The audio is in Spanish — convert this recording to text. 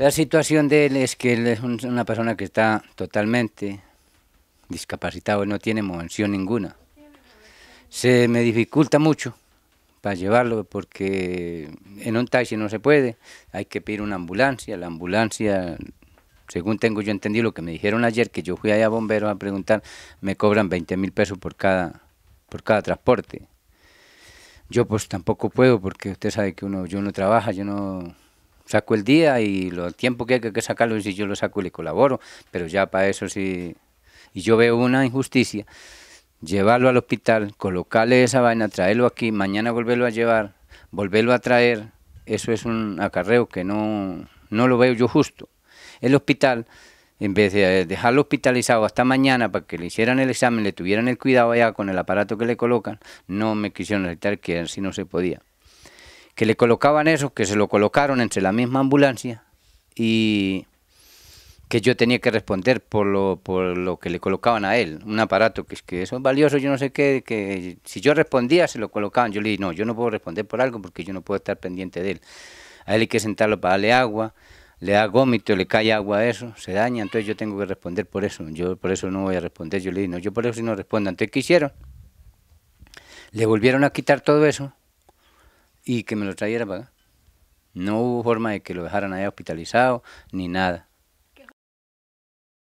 La situación de él es que él es una persona que está totalmente discapacitado, no tiene movilidad ninguna. Se me dificulta mucho para llevarlo porque en un taxi no se puede, hay que pedir una ambulancia, la ambulancia, según tengo yo entendido lo que me dijeron ayer, que yo fui allá a bomberos a preguntar, me cobran 20 mil pesos por cada, por cada transporte. Yo pues tampoco puedo porque usted sabe que uno, yo no trabaja, yo no saco el día y lo, el tiempo que hay que sacarlo, y si yo lo saco le colaboro, pero ya para eso sí. Y yo veo una injusticia, llevarlo al hospital, colocarle esa vaina, traerlo aquí, mañana volverlo a llevar, volverlo a traer, eso es un acarreo que no, no lo veo yo justo. El hospital, en vez de dejarlo hospitalizado hasta mañana para que le hicieran el examen, le tuvieran el cuidado allá con el aparato que le colocan, no me quisieron aceptar que así no se podía que le colocaban eso, que se lo colocaron entre la misma ambulancia y que yo tenía que responder por lo, por lo que le colocaban a él, un aparato que es que eso es valioso, yo no sé qué, que si yo respondía se lo colocaban, yo le dije, no, yo no puedo responder por algo porque yo no puedo estar pendiente de él, a él hay que sentarlo para darle agua, le da gómito, le cae agua a eso, se daña, entonces yo tengo que responder por eso, yo por eso no voy a responder, yo le dije, no, yo por eso no respondo, entonces ¿qué hicieron? Le volvieron a quitar todo eso y que me lo trajera para acá. No hubo forma de que lo dejaran allá hospitalizado ni nada.